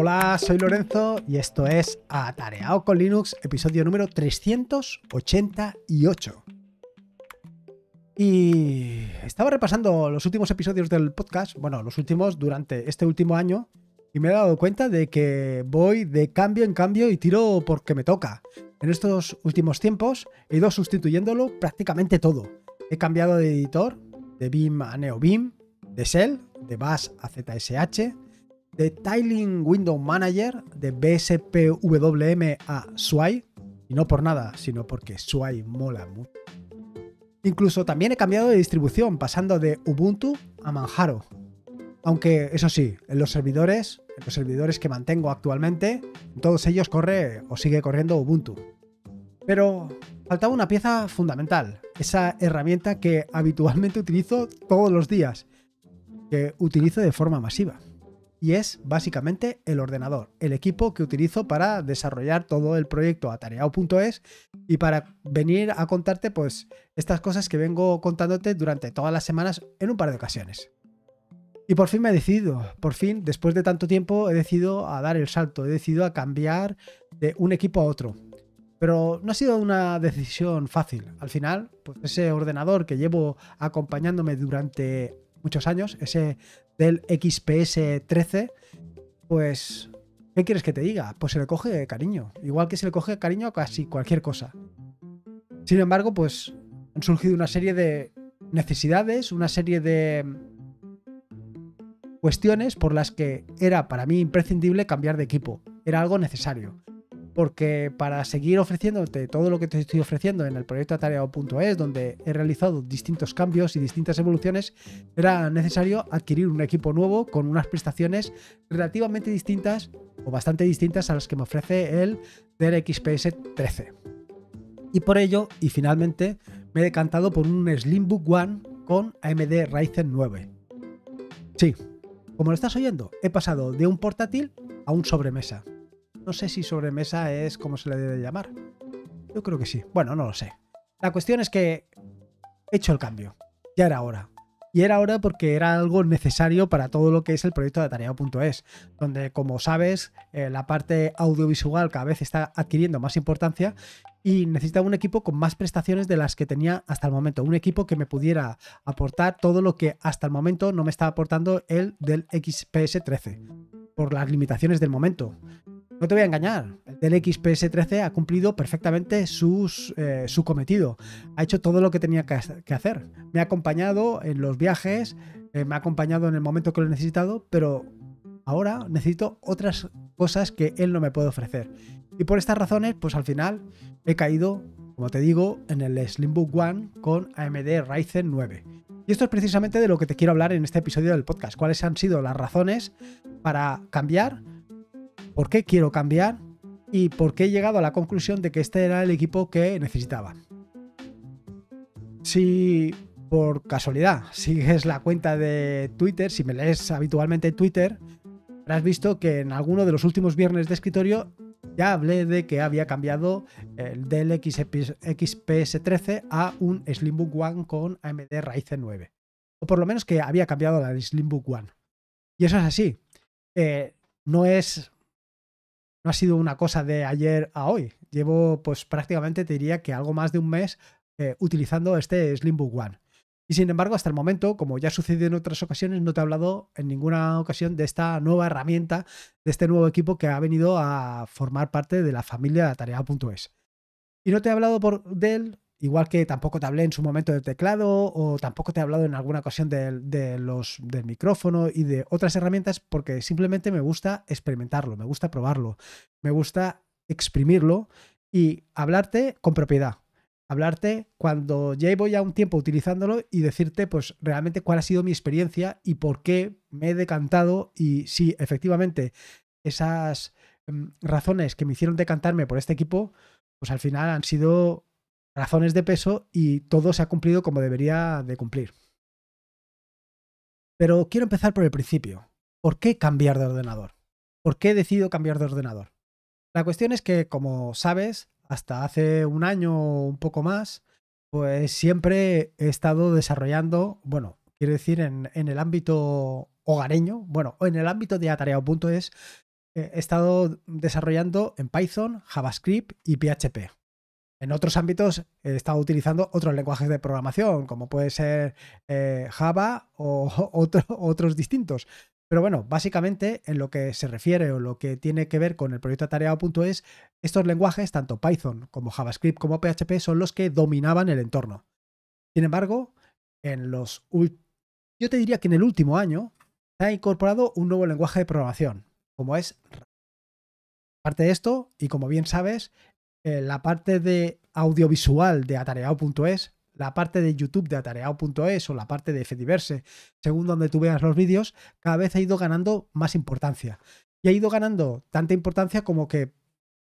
Hola, soy Lorenzo y esto es Atareado con Linux, episodio número 388. Y estaba repasando los últimos episodios del podcast, bueno, los últimos durante este último año, y me he dado cuenta de que voy de cambio en cambio y tiro porque me toca. En estos últimos tiempos he ido sustituyéndolo prácticamente todo. He cambiado de editor, de BIM a NeoBIM, de Shell, de Bash a ZSH, de Tiling Window Manager de BSPWM a sway y no por nada, sino porque sway mola mucho. Incluso también he cambiado de distribución, pasando de Ubuntu a Manjaro. Aunque, eso sí, en los servidores, en los servidores que mantengo actualmente, en todos ellos corre o sigue corriendo Ubuntu. Pero faltaba una pieza fundamental, esa herramienta que habitualmente utilizo todos los días, que utilizo de forma masiva y es básicamente el ordenador, el equipo que utilizo para desarrollar todo el proyecto atareado.es y para venir a contarte pues estas cosas que vengo contándote durante todas las semanas en un par de ocasiones. Y por fin me he decidido, por fin, después de tanto tiempo, he decidido a dar el salto, he decidido a cambiar de un equipo a otro. Pero no ha sido una decisión fácil. Al final, pues ese ordenador que llevo acompañándome durante muchos años, ese del XPS 13, pues, ¿qué quieres que te diga? Pues se le coge cariño, igual que se le coge cariño a casi cualquier cosa. Sin embargo, pues han surgido una serie de necesidades, una serie de cuestiones por las que era para mí imprescindible cambiar de equipo, era algo necesario porque para seguir ofreciéndote todo lo que te estoy ofreciendo en el proyecto atareado.es, donde he realizado distintos cambios y distintas evoluciones, era necesario adquirir un equipo nuevo con unas prestaciones relativamente distintas o bastante distintas a las que me ofrece el xps 13. Y por ello, y finalmente, me he decantado por un Slimbook One con AMD Ryzen 9. Sí, como lo estás oyendo, he pasado de un portátil a un sobremesa. No sé si sobremesa es como se le debe llamar. Yo creo que sí. Bueno, no lo sé. La cuestión es que he hecho el cambio. Ya era hora. Y era hora porque era algo necesario para todo lo que es el proyecto de atareado.es, donde, como sabes, eh, la parte audiovisual cada vez está adquiriendo más importancia y necesitaba un equipo con más prestaciones de las que tenía hasta el momento. Un equipo que me pudiera aportar todo lo que hasta el momento no me estaba aportando el del XPS 13, por las limitaciones del momento. No te voy a engañar, el XPS13 ha cumplido perfectamente eh, su cometido, ha hecho todo lo que tenía que hacer. Me ha acompañado en los viajes, eh, me ha acompañado en el momento que lo he necesitado, pero ahora necesito otras cosas que él no me puede ofrecer. Y por estas razones, pues al final he caído, como te digo, en el Slimbook One con AMD Ryzen 9. Y esto es precisamente de lo que te quiero hablar en este episodio del podcast, cuáles han sido las razones para cambiar por qué quiero cambiar y por qué he llegado a la conclusión de que este era el equipo que necesitaba. Si por casualidad sigues la cuenta de Twitter, si me lees habitualmente Twitter, habrás visto que en alguno de los últimos viernes de escritorio ya hablé de que había cambiado el del XPS13 a un Slimbook One con AMD Ryzen 9. O por lo menos que había cambiado la Slimbook One. Y eso es así. Eh, no es ha sido una cosa de ayer a hoy. Llevo pues prácticamente, te diría que algo más de un mes eh, utilizando este Slimbook One. Y sin embargo, hasta el momento, como ya ha sucedido en otras ocasiones, no te he hablado en ninguna ocasión de esta nueva herramienta, de este nuevo equipo que ha venido a formar parte de la familia de Tarea.es. Y no te he hablado por, del él Igual que tampoco te hablé en su momento del teclado o tampoco te he hablado en alguna ocasión del micrófono y de otras herramientas porque simplemente me gusta experimentarlo, me gusta probarlo, me gusta exprimirlo y hablarte con propiedad. Hablarte cuando ya voy a un tiempo utilizándolo y decirte pues realmente cuál ha sido mi experiencia y por qué me he decantado y si efectivamente esas mm, razones que me hicieron decantarme por este equipo pues al final han sido razones de peso y todo se ha cumplido como debería de cumplir. Pero quiero empezar por el principio. ¿Por qué cambiar de ordenador? ¿Por qué decidido cambiar de ordenador? La cuestión es que, como sabes, hasta hace un año o un poco más, pues siempre he estado desarrollando, bueno, quiero decir, en, el ámbito hogareño, bueno, en el ámbito de atareado.es, eh, he estado desarrollando en Python, JavaScript y PHP. En otros ámbitos he eh, estado utilizando otros lenguajes de programación, como puede ser eh, Java o otros distintos. Pero bueno, básicamente en lo que se refiere o lo que tiene que ver con el proyecto atareado.es, estos lenguajes, tanto Python como JavaScript como PHP, son los que dominaban el entorno. Sin embargo, en los yo te diría que en el último año se ha incorporado un nuevo lenguaje de programación, como es Parte de esto, y como bien sabes, eh, la parte de audiovisual de atareado.es, la parte de YouTube de atareado.es o la parte de Fediverse, según donde tú veas los vídeos, cada vez ha ido ganando más importancia. Y ha ido ganando tanta importancia como que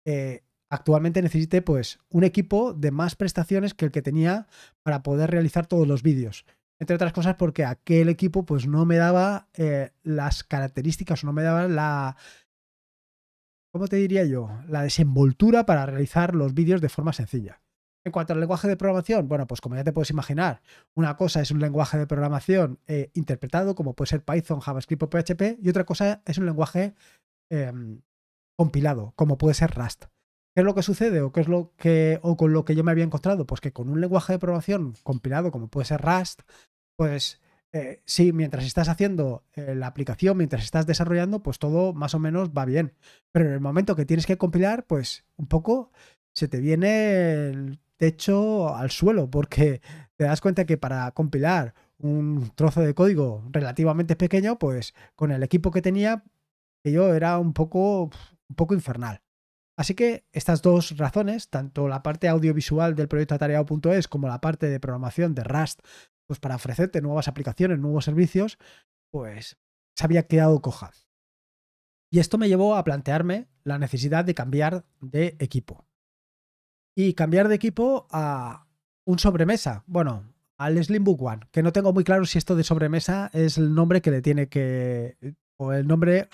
eh, actualmente necesite pues un equipo de más prestaciones que el que tenía para poder realizar todos los vídeos. Entre otras cosas porque aquel equipo pues no me daba eh, las características, o no me daba la, ¿cómo te diría yo? La desenvoltura para realizar los vídeos de forma sencilla. En cuanto al lenguaje de programación, bueno, pues como ya te puedes imaginar, una cosa es un lenguaje de programación eh, interpretado, como puede ser Python, JavaScript o PHP, y otra cosa es un lenguaje em, compilado, como puede ser Rust. ¿Qué es lo que sucede o qué es lo que o con lo que yo me había encontrado? Pues que con un lenguaje de programación compilado como puede ser Rust, pues eh, sí, mientras estás haciendo eh, la aplicación, mientras estás desarrollando, pues todo más o menos va bien. Pero en el momento que tienes que compilar, pues un poco se te viene el techo al suelo, porque te das cuenta que para compilar un trozo de código relativamente pequeño, pues con el equipo que tenía, que yo era un poco, un poco infernal. Así que estas dos razones, tanto la parte audiovisual del proyecto atareado.es como la parte de programación de Rust pues para ofrecerte nuevas aplicaciones, nuevos servicios, pues se había quedado coja. Y esto me llevó a plantearme la necesidad de cambiar de equipo. Y cambiar de equipo a un sobremesa. Bueno, al Slimbook One, que no tengo muy claro si esto de sobremesa es el nombre que le tiene que. o el nombre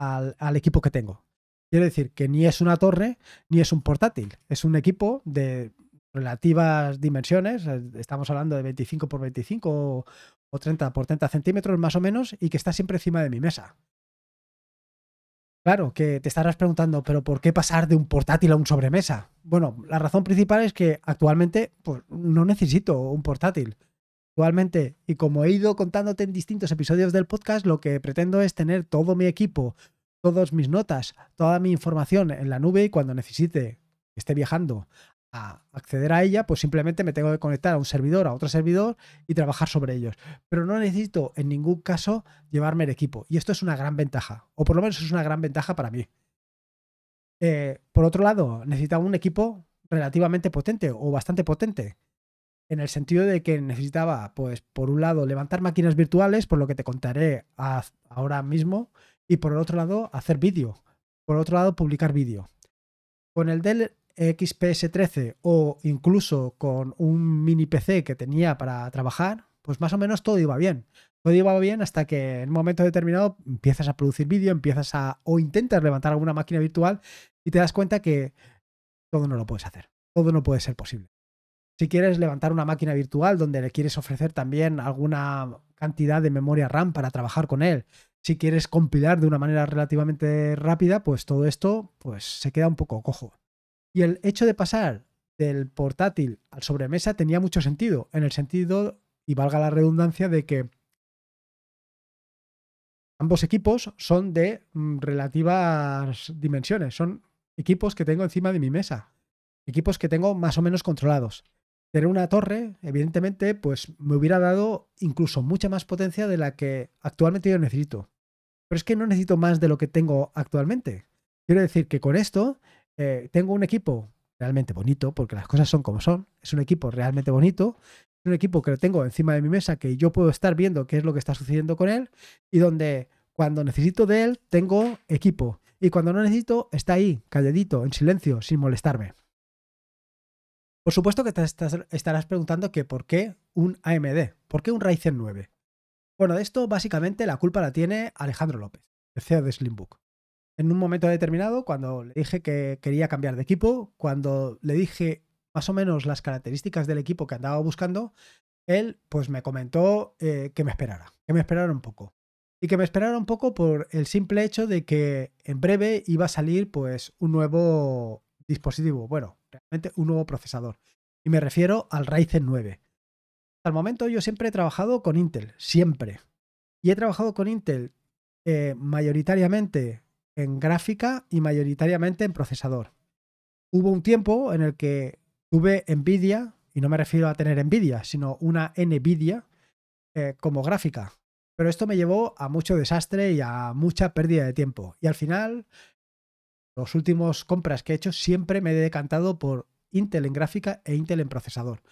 al, al equipo que tengo. Quiero decir que ni es una torre ni es un portátil. Es un equipo de relativas dimensiones, eh, estamos hablando de 25 por 25 o 30 por 30 centímetros más o menos, y que está siempre encima de mi mesa. Claro, que te estarás preguntando, pero ¿por qué pasar de un portátil a un sobremesa? Bueno, la razón principal es que actualmente pues, no necesito un portátil. Actualmente, y como he ido contándote en distintos episodios del podcast, lo que pretendo es tener todo mi equipo, todas mis notas, toda mi información en la nube y cuando necesite, esté viajando a acceder a ella, pues simplemente me tengo que conectar a un servidor, a otro servidor y trabajar sobre ellos. Pero no necesito en ningún caso llevarme el equipo. Y esto es una gran ventaja, o por lo menos es una gran ventaja para mí. Eh, por otro lado, necesitaba un equipo relativamente potente o bastante potente. En el sentido de que necesitaba, pues, por un lado, levantar máquinas virtuales, por lo que te contaré ahora mismo, y por el otro lado, hacer vídeo. Por otro lado, publicar vídeo. Con el, del, XPS13 o incluso con un mini PC que tenía para trabajar, pues más o menos todo iba bien. Todo iba bien hasta que en un momento determinado empiezas a producir vídeo, empiezas a o intentas levantar alguna máquina virtual y te das cuenta que todo no lo puedes hacer, todo no puede ser posible. Si quieres levantar una máquina virtual donde le quieres ofrecer también alguna cantidad de memoria RAM para trabajar con él, si quieres compilar de una manera relativamente rápida, pues todo esto pues se queda un poco cojo. Y el hecho de pasar del portátil al sobremesa tenía mucho sentido, en el sentido, y valga la redundancia, de que ambos equipos son de mm, relativas dimensiones, son equipos que tengo encima de mi mesa, equipos que tengo más o menos controlados. Tener una torre, evidentemente, pues me hubiera dado incluso mucha más potencia de la que actualmente yo necesito. Pero es que no necesito más de lo que tengo actualmente. Quiero decir que con esto eh, tengo un equipo realmente bonito, porque las cosas son como son. Es un equipo realmente bonito, es un equipo que lo tengo encima de mi mesa, que yo puedo estar viendo qué es lo que está sucediendo con él y donde cuando necesito de él tengo equipo y cuando no necesito está ahí, calladito, en silencio, sin molestarme. Por supuesto que te estarás preguntando que por qué un AMD, por qué un Ryzen 9. Bueno, de esto básicamente la culpa la tiene Alejandro López, el CEO de Slimbook en un momento determinado, cuando le dije que quería cambiar de equipo, cuando le dije más o menos las características del equipo que andaba buscando, él pues me comentó eh, que me esperara, que me esperara un poco. Y que me esperara un poco por el simple hecho de que en breve iba a salir pues un nuevo dispositivo, bueno, realmente un nuevo procesador. Y me refiero al Ryzen 9. Hasta el momento yo siempre he trabajado con Intel, siempre. Y he trabajado con Intel eh, mayoritariamente en gráfica y mayoritariamente en procesador. Hubo un tiempo en el que tuve Nvidia, y no me refiero a tener Nvidia, sino una Nvidia eh, como gráfica. Pero esto me llevó a mucho desastre y a mucha pérdida de tiempo. Y al final, los últimos compras que he hecho siempre me he decantado por Intel en gráfica e Intel en procesador.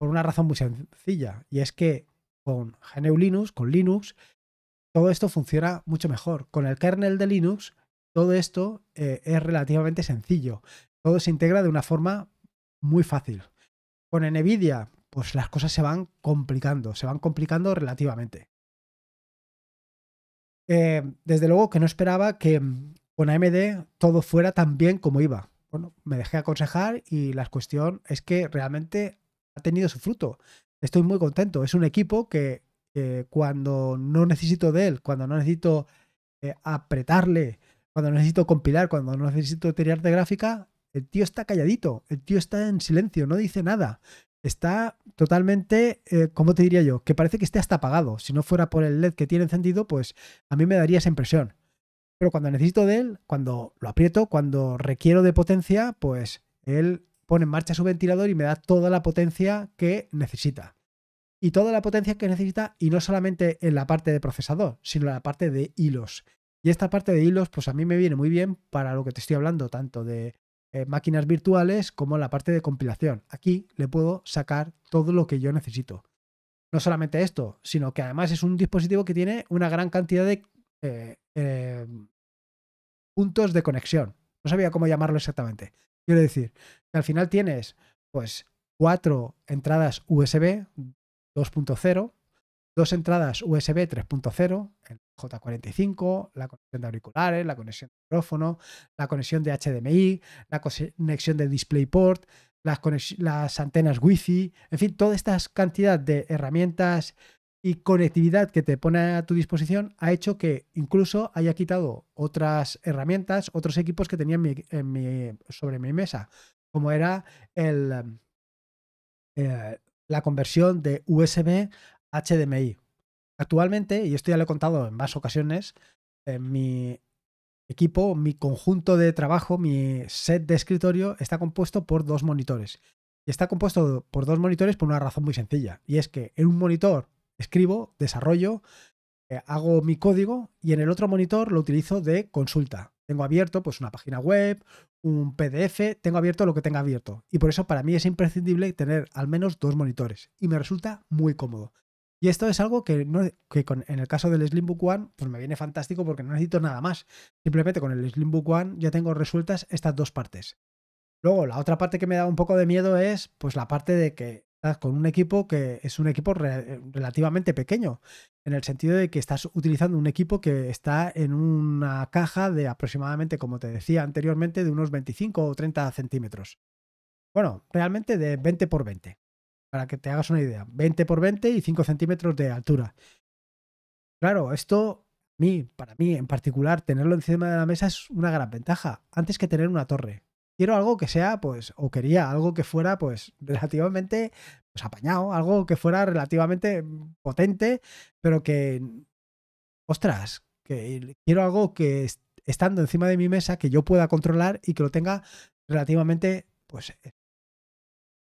Por una razón muy sencilla, y es que con GNU Linux, con Linux, todo esto funciona mucho mejor. Con el kernel de Linux, todo esto eh, es relativamente sencillo. Todo se integra de una forma muy fácil. Con NVIDIA, pues las cosas se van complicando, se van complicando relativamente. Eh, desde luego que no esperaba que mm, con AMD todo fuera tan bien como iba. Bueno, me dejé aconsejar y la cuestión es que realmente ha tenido su fruto. Estoy muy contento. Es un equipo que eh, cuando no necesito de él, cuando no necesito eh, apretarle, cuando necesito compilar, cuando no necesito tirar de gráfica, el tío está calladito, el tío está en silencio, no dice nada. Está totalmente, eh, ¿cómo te diría yo? Que parece que esté hasta apagado. Si no fuera por el LED que tiene encendido, pues a mí me daría esa impresión. Pero cuando necesito de él, cuando lo aprieto, cuando requiero de potencia, pues él pone en marcha su ventilador y me da toda la potencia que necesita y toda la potencia que necesita y no solamente en la parte de procesador, sino en la parte de hilos. Y esta parte de hilos, pues a mí me viene muy bien para lo que te estoy hablando, tanto de eh, máquinas virtuales como la parte de compilación. Aquí le puedo sacar todo lo que yo necesito. No solamente esto, sino que además es un dispositivo que tiene una gran cantidad de eh, eh, puntos de conexión. No sabía cómo llamarlo exactamente. Quiero decir, que al final tienes, pues, cuatro entradas USB, 2.0, dos entradas USB 3.0, el J45, la conexión de auriculares, la conexión de micrófono, la conexión de HDMI, la conexión de DisplayPort, las, antenas Wi-Fi, en fin, toda esta cantidad de herramientas y conectividad que te pone a tu disposición ha hecho que incluso haya quitado otras herramientas, otros equipos que tenía sobre mi mesa, como era el, eh, la conversión de USB HDMI. Actualmente, y esto ya lo he contado en más ocasiones, en mi equipo, mi conjunto de trabajo, mi set de escritorio está compuesto por dos monitores. Y está compuesto por dos monitores por una razón muy sencilla. Y es que en un monitor escribo, desarrollo, eh, hago mi código y en el otro monitor lo utilizo de consulta. Tengo abierto pues una página web, un PDF, tengo abierto lo que tenga abierto. Y por eso para mí es imprescindible tener al menos dos monitores. Y me resulta muy cómodo. Y esto es algo que, no, que en el caso del Slimbook One, pues me viene fantástico porque no necesito nada más. Simplemente con el Slimbook One ya tengo resueltas estas dos partes. Luego, la otra parte que me da un poco de miedo es pues la parte de que con un equipo que es un equipo relativamente pequeño, en el sentido de que estás utilizando un equipo que está en una caja de aproximadamente, como te decía anteriormente, de unos 25 o 30 centímetros. Bueno, realmente de 20 por 20, para que te hagas una idea. 20 por 20 y 5 centímetros de altura. Claro, esto para mí en particular, tenerlo encima de la mesa es una gran ventaja, antes que tener una torre quiero algo que sea, pues, o quería algo que fuera, pues, relativamente, pues, apañado, algo que fuera relativamente potente, pero que, ostras, que quiero algo que estando encima de mi mesa, que yo pueda controlar y que lo tenga relativamente, pues... E-.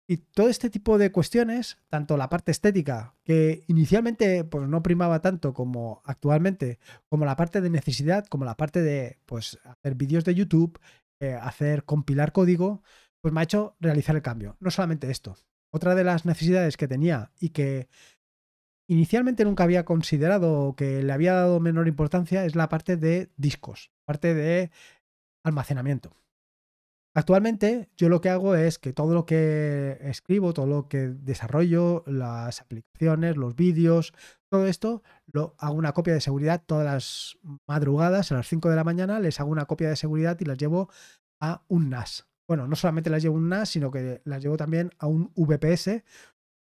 Y todo este tipo de cuestiones, tanto la parte estética, que inicialmente pues, no primaba tanto como actualmente, como la parte de necesidad, como la parte de pues, hacer vídeos de YouTube, eh, hacer compilar código, pues me ha hecho realizar el cambio. No solamente esto. Otra de las necesidades que tenía y que inicialmente nunca había considerado o que le había dado menor importancia es la parte de discos, parte de almacenamiento. Actualmente yo lo que hago es que todo lo que escribo, todo lo que desarrollo, las aplicaciones, los vídeos, todo esto lo hago una copia de seguridad todas las madrugadas, a las 5 de la mañana, les hago una copia de seguridad y las llevo a un NAS. Bueno, no solamente las llevo a un NAS, sino que las llevo también a un VPS,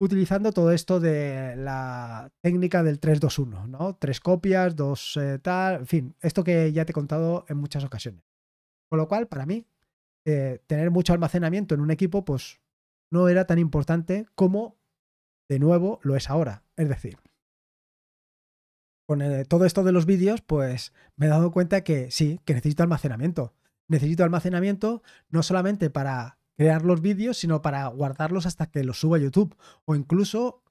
utilizando todo esto de la técnica del 321, ¿no? Tres copias, dos eh, tal, en fin, esto que ya te he contado en muchas ocasiones. Con lo cual, para mí, eh, tener mucho almacenamiento en un equipo, pues no era tan importante como, de nuevo, lo es ahora. Es decir, con eh, todo esto de los vídeos, pues me he dado cuenta que sí, que necesito almacenamiento. Necesito almacenamiento no solamente para crear los vídeos, sino para guardarlos hasta que los suba a YouTube. O incluso,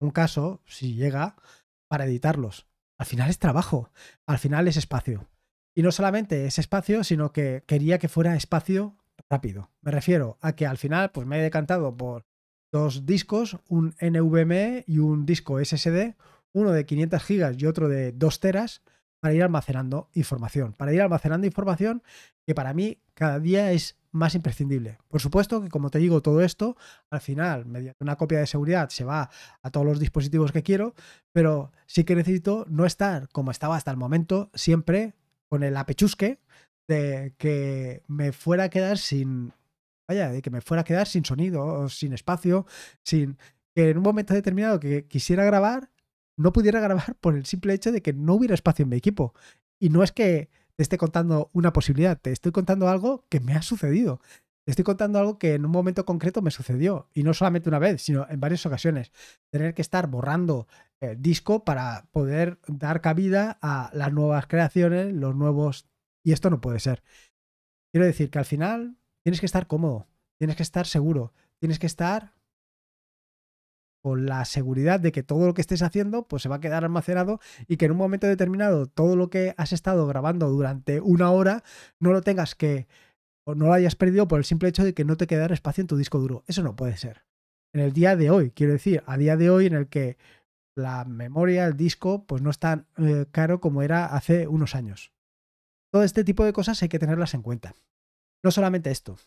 un caso, si llega, para editarlos. Al final es trabajo, al final es espacio. Y no solamente es espacio, sino que quería que fuera espacio rápido. Me refiero a que al final pues me he decantado por dos discos, un NVMe y un disco SSD, uno de 500 gigas y otro de 2 teras, para ir almacenando información, para ir almacenando información que para mí cada día es más imprescindible. Por supuesto que, como te digo, todo esto al final, mediante una copia de seguridad, se va a todos los dispositivos que quiero, pero sí que necesito no estar como estaba hasta el momento, siempre con el apechusque de que me fuera a quedar sin. Vaya, de que me fuera a quedar sin sonido, sin espacio, sin. que en un momento determinado que quisiera grabar, no pudiera grabar por el simple hecho de que no hubiera espacio en mi equipo. Y no es que te esté contando una posibilidad, te estoy contando algo que me ha sucedido. Te estoy contando algo que en un momento concreto me sucedió. Y no solamente una vez, sino en varias ocasiones. Tener que estar borrando el eh, disco para poder dar cabida a las nuevas creaciones, los nuevos... Y esto no puede ser. Quiero decir que al final tienes que estar cómodo, tienes que estar seguro, tienes que estar con la seguridad de que todo lo que estés haciendo pues se va a quedar almacenado y que en un momento determinado todo lo que has estado grabando durante una hora no lo tengas que o no lo hayas perdido por el simple hecho de que no te quede espacio en tu disco duro. Eso no puede ser. En el día de hoy, quiero decir, a día de hoy en el que la memoria, el disco, pues no es tan eh, caro como era hace unos años. Todo este tipo de cosas hay que tenerlas en cuenta. No solamente esto,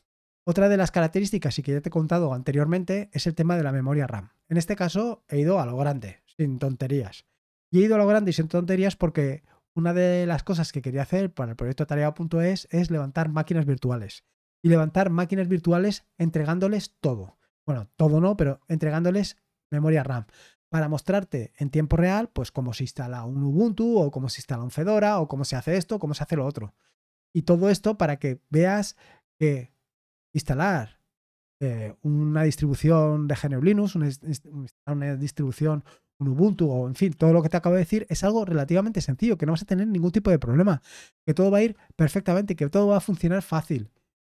otra de las características y que ya te he contado anteriormente es el tema de la memoria RAM. En este caso he ido a lo grande, sin tonterías. Y he ido a lo grande y sin tonterías porque una de las cosas que quería hacer para el proyecto tarea.es es levantar máquinas virtuales. Y levantar máquinas virtuales entregándoles todo. Bueno, todo no, pero entregándoles memoria RAM. Para mostrarte en tiempo real, pues cómo se instala un Ubuntu, o cómo se instala un Fedora, o cómo se hace esto, cómo se hace lo otro. Y todo esto para que veas que eh, instalar una distribución de GNU Linux, una, distribución un Ubuntu o en fin, todo lo que te acabo de decir es algo relativamente sencillo, que no vas a tener ningún tipo de problema, que todo va a ir perfectamente, que todo va a funcionar fácil,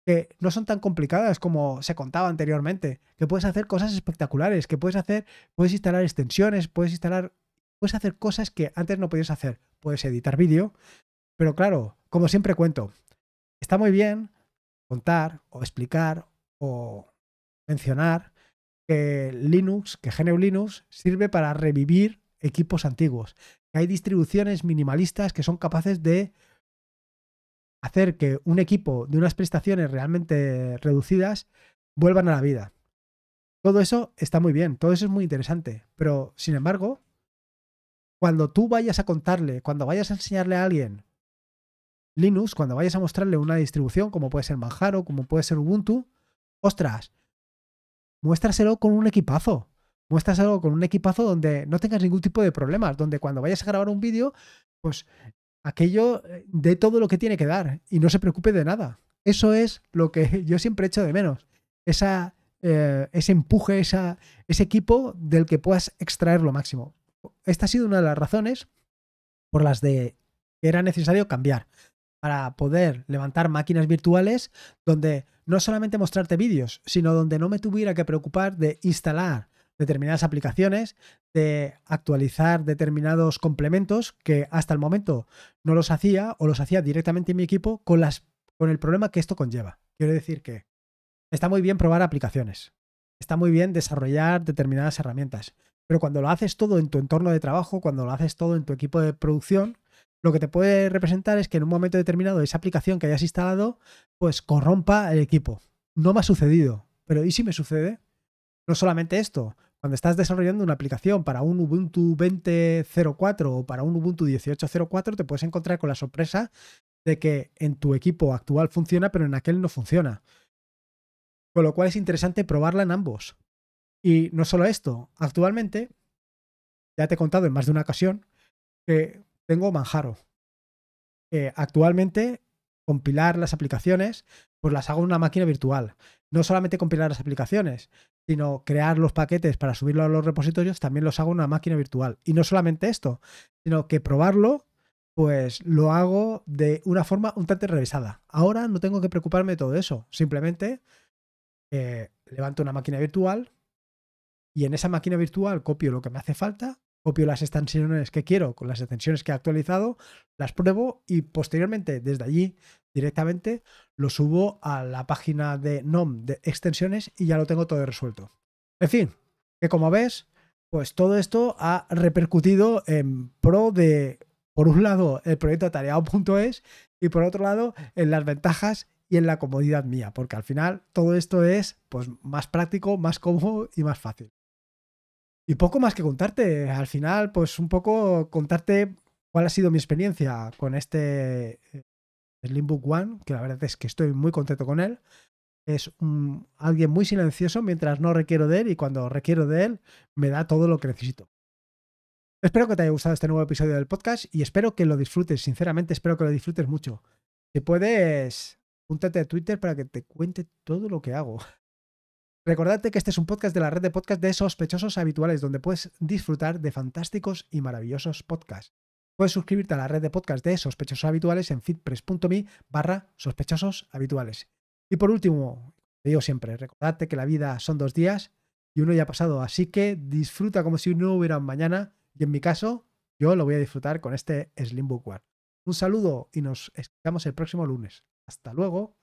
que no son tan complicadas como se contaba anteriormente, que puedes hacer cosas espectaculares, que puedes hacer, puedes instalar extensiones, puedes instalar, puedes hacer cosas que antes no podías hacer, puedes editar vídeo, pero claro, como siempre cuento, está muy bien contar o explicar o mencionar que Linux, que GNU Linux sirve para revivir equipos antiguos. Que hay distribuciones minimalistas que son capaces de hacer que un equipo de unas prestaciones realmente reducidas vuelvan a la vida. Todo eso está muy bien, todo eso es muy interesante, pero sin embargo, cuando tú vayas a contarle, cuando vayas a enseñarle a alguien Linux, cuando vayas a mostrarle una distribución, como puede ser Manjaro, como puede ser Ubuntu, ostras, muéstraselo con un equipazo. Muéstraselo con un equipazo donde no tengas ningún tipo de problemas, donde cuando vayas a grabar un vídeo, pues aquello eh, dé todo lo que tiene que dar y no se preocupe de nada. Eso es lo que yo siempre echo de menos. Eh, ese empuje, ese equipo del que puedas extraer lo máximo. Esta ha sido una de las razones por las de que era necesario cambiar para poder levantar máquinas virtuales donde no solamente mostrarte vídeos, sino donde no me tuviera que preocupar de instalar determinadas aplicaciones, de actualizar determinados complementos que hasta el momento no los hacía o los hacía directamente en mi equipo con, las, con el problema que esto conlleva. Quiero decir que está muy bien probar aplicaciones, está muy bien desarrollar determinadas herramientas, pero cuando lo haces todo en tu entorno de trabajo, cuando lo haces todo en tu equipo de producción, lo que te puede representar es que en un momento determinado esa aplicación que hayas instalado, pues corrompa el equipo. No me ha sucedido, pero ¿y si me sucede? No solamente esto, cuando estás desarrollando una aplicación para un Ubuntu 20.04 o para un Ubuntu 18.04, te puedes encontrar con la sorpresa de que en tu equipo actual funciona, pero en aquel no funciona. Con lo cual es interesante probarla en ambos. Y no solo esto, actualmente, ya te he contado en más de una ocasión, que tengo Manjaro. actualmente, compilar las aplicaciones, pues las hago en una máquina virtual. No solamente compilar las aplicaciones, sino crear los paquetes para subirlo a los repositorios, también los hago en una máquina virtual. Y no solamente esto, sino que probarlo, pues lo hago de una forma un tanto revisada. Ahora no tengo que preocuparme de todo eso. Simplemente eh, levanto una máquina virtual y en esa máquina virtual copio lo que me hace falta copio las extensiones que quiero con las extensiones que he actualizado, las pruebo y posteriormente desde allí directamente lo subo a la página de NOM de extensiones y ya lo tengo todo resuelto. En fin, que como ves, pues todo esto ha repercutido en pro de, por un lado, el proyecto atareado.es y por otro lado, en las ventajas y en la comodidad mía, porque al final todo esto es pues, más práctico, más cómodo y más fácil. Y poco más que contarte. Al final, pues un poco contarte cuál ha sido mi experiencia con este eh, Slimbook One, que la verdad es que estoy muy contento con él. Es un, alguien muy silencioso mientras no requiero de él y cuando requiero de él me da todo lo que necesito. Espero que te haya gustado este nuevo episodio del podcast y espero que lo disfrutes. Sinceramente, espero que lo disfrutes mucho. Si puedes, púntate a Twitter para que te cuente todo lo que hago. Recordarte que este es un podcast de la red de podcast de sospechosos habituales, donde puedes disfrutar de fantásticos y maravillosos podcasts. Puedes suscribirte a la red de podcast de sospechosos habituales en fitpress.me barra sospechosos habituales. Y por último, te digo siempre, recordarte que la vida son dos días y uno ya ha pasado, así que disfruta como si no hubiera mañana y en mi caso, yo lo voy a disfrutar con este Slim Book Un saludo y nos escuchamos el próximo lunes. Hasta luego.